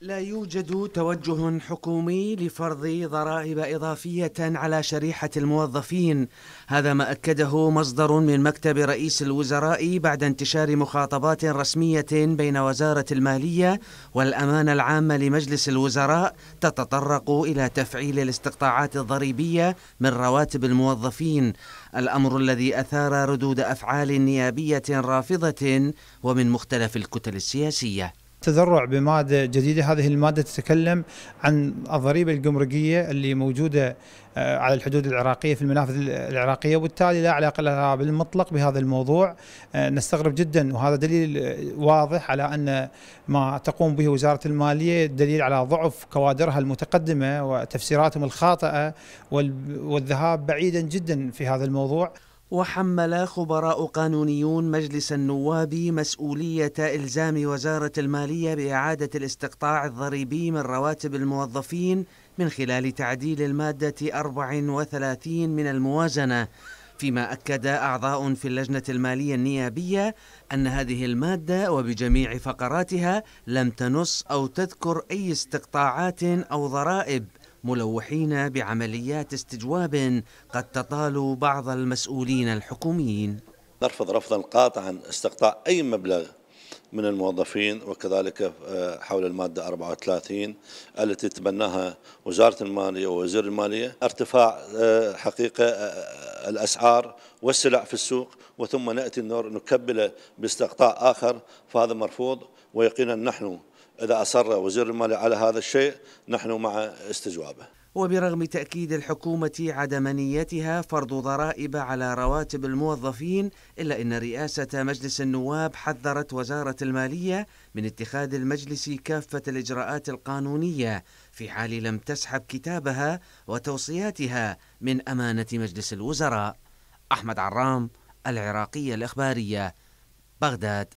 لا يوجد توجه حكومي لفرض ضرائب إضافية على شريحة الموظفين هذا ما أكده مصدر من مكتب رئيس الوزراء بعد انتشار مخاطبات رسمية بين وزارة المالية والأمانة العامة لمجلس الوزراء تتطرق إلى تفعيل الاستقطاعات الضريبية من رواتب الموظفين الأمر الذي أثار ردود أفعال نيابية رافضة ومن مختلف الكتل السياسية تذرع بماده جديده هذه الماده تتكلم عن الضريبه الجمركيه اللي موجوده آه، على الحدود العراقيه في المنافذ العراقيه وبالتالي لا علاقه لها بالمطلق بهذا الموضوع آه، نستغرب جدا وهذا دليل واضح على ان ما تقوم به وزاره الماليه دليل على ضعف كوادرها المتقدمه وتفسيراتهم الخاطئه والذهاب بعيدا جدا في هذا الموضوع وحمل خبراء قانونيون مجلس النواب مسؤولية إلزام وزارة المالية بإعادة الاستقطاع الضريبي من رواتب الموظفين من خلال تعديل المادة 34 من الموازنة فيما أكد أعضاء في اللجنة المالية النيابية أن هذه المادة وبجميع فقراتها لم تنص أو تذكر أي استقطاعات أو ضرائب ملوحين بعمليات استجواب قد تطال بعض المسؤولين الحكوميين نرفض رفضا قاطعا استقطاع أي مبلغ من الموظفين وكذلك آه، حول المادة 34 التي تبناها وزارة المالية ووزير المالية ارتفاع آه، حقيقة آه، الأسعار والسلع في السوق وثم نأتي النور نكبله باستقطاع آخر فهذا مرفوض ويقينا نحن إذا أصر وزير المال على هذا الشيء نحن مع استجوابه وبرغم تأكيد الحكومة عدم نيتها فرض ضرائب على رواتب الموظفين إلا أن رئاسة مجلس النواب حذرت وزارة المالية من اتخاذ المجلس كافة الإجراءات القانونية في حال لم تسحب كتابها وتوصياتها من أمانة مجلس الوزراء أحمد عرام العراقية الإخبارية بغداد